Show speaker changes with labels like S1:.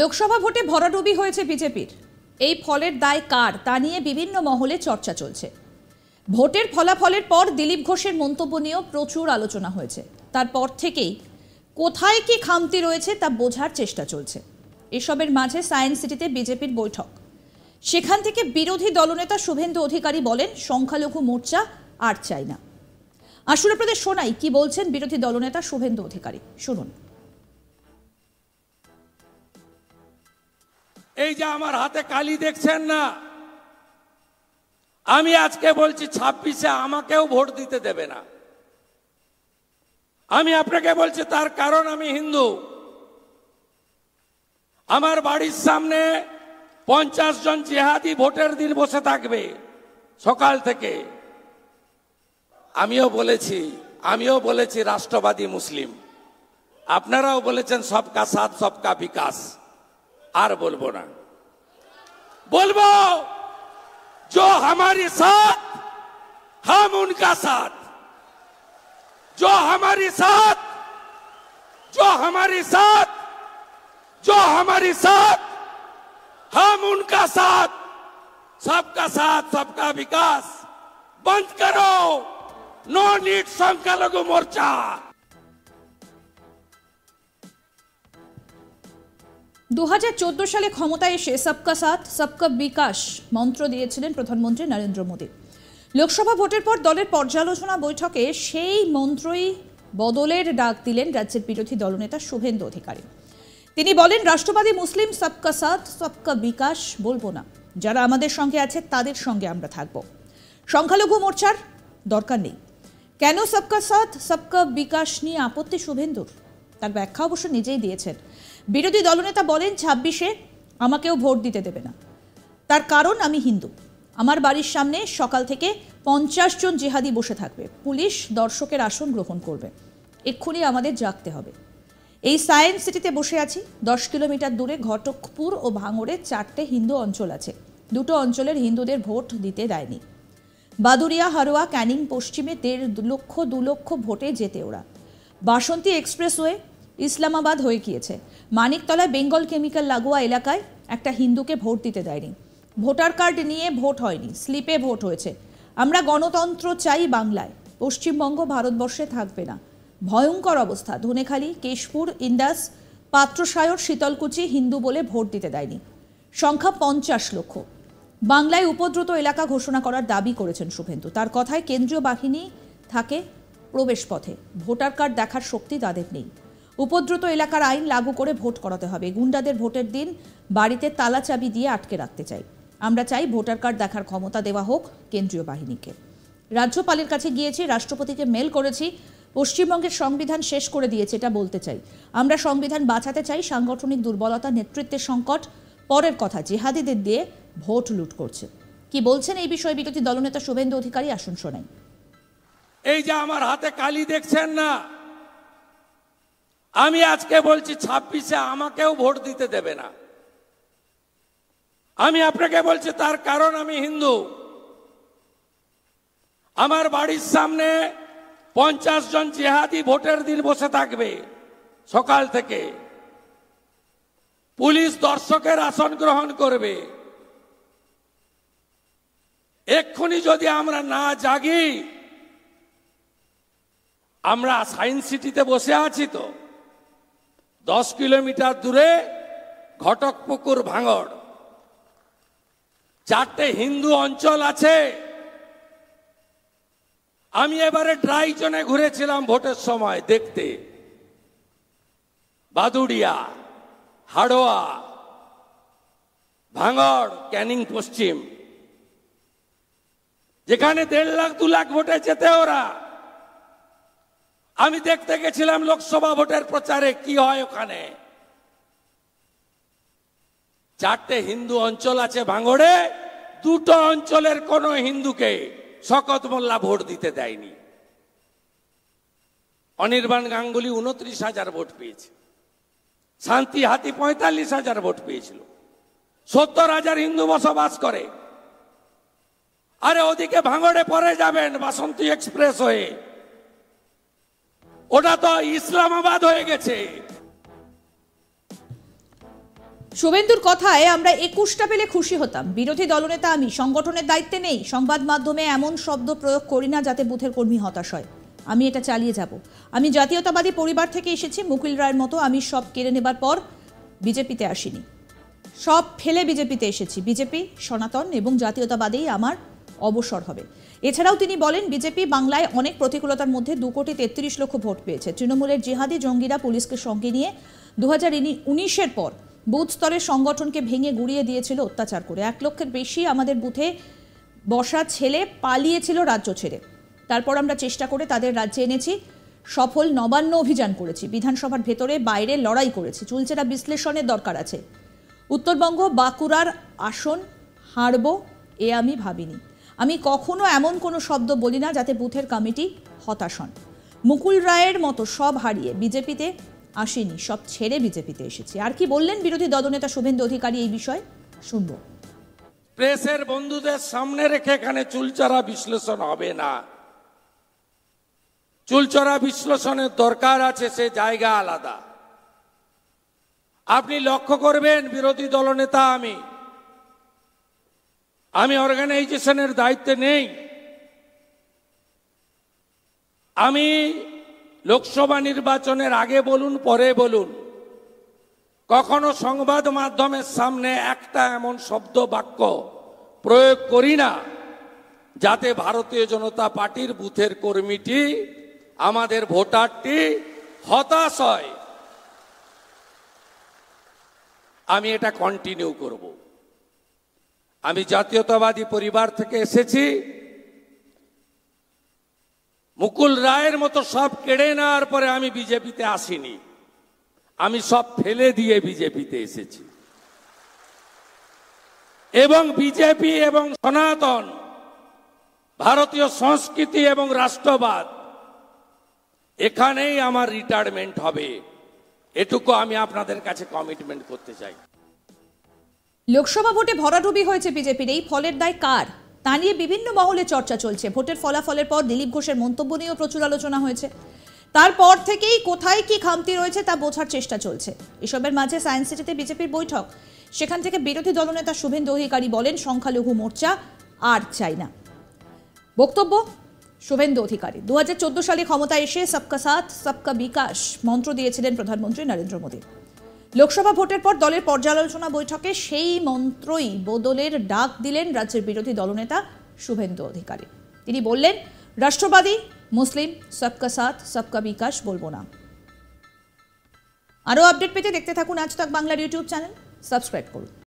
S1: লোকসভা ভোটে ভরাডুবি হয়েছে বিজেপির এই ফলের দায় কার তা নিয়ে বিভিন্ন মহলে চর্চা চলছে ভোটের ফলাফলের পর দিলীপ ঘোষের মন্তব্য নিয়েও প্রচুর আলোচনা হয়েছে তারপর থেকেই কোথায় কি খামতি রয়েছে তা বোঝার চেষ্টা চলছে এসবের মাঝে সায়েন্স সিটিতে বিজেপির বৈঠক সেখান থেকে বিরোধী দলনেতা শুভেন্দু অধিকারী বলেন সংখ্যালঘু মোর্চা আর চাই না আসলে প্রদেশ শোনাই কি বলছেন বিরোধী দলনেতা শুভেন্দু অধিকারী শুনুন
S2: এই যে আমার হাতে কালি দেখছেন না আমি আজকে বলছি ছাব্বিশে আমাকেও ভোট দিতে দেবে না আমি আপনাকে বলছি তার কারণ আমি হিন্দু আমার বাড়ির সামনে পঞ্চাশ জন জেহাদি ভোটের দিন বসে থাকবে সকাল থেকে আমিও বলেছি আমিও বলেছি রাষ্ট্রবাদী মুসলিম আপনারাও বলেছেন সবকা সাথ সবকা বিকাশ আর ना না বলবো जो हमारे साथ हम उनका साथ जो हमारे साथ जो हमारे साथ जो हमारे साथ हम उनका साथ सबका साथ सबका विकास बंद करो नो नीड संख्यालघु मोर्चा
S1: দু সালে ক্ষমতায় এসে সবকা সাথ সবকা বিকাশ মন্ত্র দিয়েছিলেন প্রধানমন্ত্রী নরেন্দ্র মোদী লোকসভা ভোটের পর দলের পর্যালোচনা বৈঠকে সেই মন্ত্রই বদলের ডাক দিলেন রাজ্যের বিরোধী দলনেতা শুভেন্দু অধিকারী তিনি বলেন রাষ্ট্রবাদী মুসলিম সবকা সাথ সবকা বিকাশ বলবো না যারা আমাদের সঙ্গে আছে তাদের সঙ্গে আমরা থাকব সংখ্যালঘু মোর্চার দরকার নেই কেন সবকা সাথ সবকা বিকাশ নিয়ে আপত্তি শুভেন্দুর তার ব্যাখ্যা অবশ্য নিজেই দিয়েছেন বিরোধী দলনেতা বলেন ছাব্বিশে আমাকেও ভোট দিতে দেবে না তার কারণ আমি হিন্দু আমার বাড়ির সামনে সকাল থেকে পঞ্চাশ জন জেহাদি বসে থাকবে পুলিশ দর্শকের আসন গ্রহণ করবে এক্ষুনি আমাদের জাগতে হবে এই সায়েন্স সিটিতে বসে আছি দশ কিলোমিটার দূরে ঘটকপুর ও ভাঙড়ে চারটে হিন্দু অঞ্চল আছে দুটো অঞ্চলের হিন্দুদের ভোট দিতে দেয়নি বাদুরিয়া হারোয়া ক্যানিং পশ্চিমে দেড় লক্ষ দু লক্ষ ভোটে যেতে ওরা বাসন্তী এক্সপ্রেসওয়ে ইসলামাবাদ হয়ে গিয়েছে মানিকতলায় বেঙ্গল কেমিক্যাল লাগোয়া এলাকায় একটা হিন্দুকে ভোট দিতে দেয়নি ভোটার কার্ড নিয়ে ভোট হয়নি স্লিপে ভোট হয়েছে আমরা গণতন্ত্র চাই বাংলায় পশ্চিমবঙ্গ ভারতবর্ষে থাকবে না ভয়ঙ্কর অবস্থা ধনেখালি কেশপুর ইন্দাস পাত্রসায়র শীতলকুচি হিন্দু বলে ভোট দিতে দেয়নি সংখ্যা পঞ্চাশ লক্ষ বাংলায় উপদ্রুত এলাকা ঘোষণা করার দাবি করেছেন শুভেন্দু তার কথায় কেন্দ্রীয় বাহিনী থাকে প্রবেশপথে ভোটার কার্ড দেখার শক্তি তাদের নেই উপদ্রুত এলাকার আইন লাগু করে ভোট করাতে হবে গুন্ডাদের ভোটের দিন বাড়িতে তালা চাবি দিয়ে আটকে রাখতে চাই আমরা চাই ভোটার কার্ড দেখার ক্ষমতা দেওয়া হোক কেন্দ্রীয় বাহিনীকে রাজ্যপালের কাছে গিয়েছি রাষ্ট্রপতিকে মেল করেছি পশ্চিমবঙ্গের সংবিধান শেষ করে দিয়েছে এটা বলতে চাই আমরা সংবিধান বাঁচাতে চাই সাংগঠনিক দুর্বলতা নেতৃত্বের সংকট পরের কথা জেহাদিদের দিয়ে ভোট লুট করছে কি বলছেন এই বিষয়ে বিরোধী দলনেতা শুভেন্দু অধিকারী আসুন শোনাই
S2: এই যে আমার হাতে কালি দেখছেন না আমি আজকে বলছি ছাব্বিশে আমাকেও ভোট দিতে দেবে না আমি আপনাকে বলছি তার কারণ আমি হিন্দু আমার বাড়ির সামনে পঞ্চাশ জন জেহাদি ভোটের দিন বসে থাকবে সকাল থেকে পুলিশ দর্শকের আসন গ্রহণ করবে এক্ষুনি যদি আমরা না জাগি আমরা সায়েন্স সিটিতে বসে আছি তো দশ কিলোমিটার দূরে ঘটকপুকুর ভাঙড় চারটে হিন্দু অঞ্চল আছে আমি এবারে ড্রাই জোনে ঘুরেছিলাম ভোটের সময় দেখতে বাদুড়িয়া হাড়োয়া ভাঙড় ক্যানিং পশ্চিম যেখানে দেড় লাখ দু লাখ ভোটে যেতে ওরা আমি দেখতে গেছিলাম লোকসভা ভোটের প্রচারে কি হয় ওখানে চারটে হিন্দু অঞ্চল আছে ভাঙড়ে দুটো অঞ্চলের কোন হিন্দুকে শকত মোল্লা ভোট দিতে দেয়নি অনির্বাণ গাঙ্গুলি উনত্রিশ হাজার ভোট পেয়েছে শান্তি হাতি পঁয়তাল্লিশ হাজার ভোট পেয়েছিল সত্তর হাজার হিন্দু বসবাস করে আরে ওদিকে ভাঙড়ে পরে যাবেন বাসন্তী এক্সপ্রেস হয়ে ওটা তো ইসলামাবাদ হয়ে গেছে
S1: শুভেন্দুর কথায় আমরা একুশটা পেলে খুশি হতাম বিরোধী দলনেতা আমি সংগঠনের দায়িত্বে নেই সংবাদ মাধ্যমে এমন শব্দ প্রয়োগ করি না যাতে বুথের কর্মী হতাশ হয় আমি এটা চালিয়ে যাব আমি জাতীয়তাবাদী পরিবার থেকে এসেছি মুকুল রায়ের মতো আমি সব কেড়ে নেবার পর বিজেপিতে আসিনি সব ফেলে বিজেপিতে এসেছি বিজেপি সনাতন এবং জাতীয়তাবাদেই আমার অবসর হবে এছাড়াও তিনি বলেন বিজেপি বাংলায় অনেক প্রতিকূলতার মধ্যে দু কোটি তেত্রিশ লক্ষ ভোট পেয়েছে তৃণমূলের জিহাদি জঙ্গিরা পুলিশকে সঙ্গে নিয়ে দু হাজার উনিশের পর বুথ স্তরের সংগঠনকে ভেঙে গুড়িয়ে দিয়েছিল অত্যাচার করে এক লক্ষের বেশি আমাদের বুথে বসা ছেলে পালিয়েছিল রাজ্য ছেড়ে তারপর আমরা চেষ্টা করে তাদের রাজ্যে এনেছি সফল নবান্ন অভিযান করেছি বিধানসভার ভেতরে বাইরে লড়াই করেছি চুলচেরা বিশ্লেষণের দরকার আছে উত্তরবঙ্গ বাঁকুড়ার আসন হারব এ আমি ভাবিনি আমি কখনো এমন কোনো শব্দ বলি না যাতে বুথের কমিটি হতাশ হন মুকুল রায়ের মতো সব হারিয়ে বিজেপিতে আসেনি সব ছেড়ে বিজেপিতে এসেছি আর কি বললেন বিরোধী দলনেতা শুভেন্দু অধিকারী এই বিষয়ে শুনব
S2: প্রেসের বন্ধুদের সামনে রেখে এখানে চুলচড়া বিশ্লেষণ হবে না চুলচড়া বিশ্লেষণের দরকার আছে সে জায়গা আলাদা আপনি লক্ষ্য করবেন বিরোধী দলনেতা আমি আমি অর্গানাইজেশনের দায়িত্বে নেই আমি লোকসভা নির্বাচনের আগে বলুন পরে বলুন কখনো সংবাদ মাধ্যমের সামনে একটা এমন শব্দ বাক্য প্রয়োগ করি না যাতে ভারতীয় জনতা পার্টির বুথের কর্মীটি আমাদের ভোটারটি হতাশ হয় আমি এটা কন্টিনিউ করবো আমি জাতীয়তাবাদী পরিবার থেকে এসেছি মুকুল রায়ের মতো সব কেড়ে নেওয়ার পরে আমি বিজেপিতে আসিনি আমি সব ফেলে দিয়ে বিজেপিতে এসেছি এবং বিজেপি এবং সনাতন ভারতীয় সংস্কৃতি এবং রাষ্ট্রবাদ এখানেই আমার রিটায়ারমেন্ট হবে এটুকু আমি আপনাদের কাছে কমিটমেন্ট করতে চাই
S1: লোকসভা ভোটে ভরাডুবি হয়েছে বিজেপির এই ফলের দায় কার তা নিয়ে বিভিন্ন মহলে চর্চা চলছে ভোটের ফলাফলের পর দিলীপ ঘোষের মন্তব্য নিয়েও প্রচুর আলোচনা হয়েছে তারপর থেকেই কোথায় কি খামতি রয়েছে তা বোঝার চেষ্টা চলছে এসবের মাঝে সায়েন্স সিটিতে বিজেপির বৈঠক সেখান থেকে বিরোধী দলনেতা শুভেন অধিকারী বলেন সংখ্যালঘু মোর্চা আর চাই না বক্তব্য শুভেন্দু অধিকারী দু সালে ক্ষমতায় এসে সবকা সাথ সবকা বিকাশ মন্ত্র দিয়েছিলেন প্রধানমন্ত্রী নরেন্দ্র মোদী লোকসভা ভোটের পর দলের পর্যালোচনা বৈঠকে সেই মন্ত্রই বদলের ডাক দিলেন রাজ্যের বিরোধী দলনেতা শুভেন্দু অধিকারী তিনি বললেন রাষ্ট্রবাদী মুসলিম সবকা সাথ সবকা বিকাশ বলবো না আরও আপডেট পেতে দেখতে থাকুন আজ তাক বাংলার ইউটিউব চ্যানেল সাবস্ক্রাইব করুন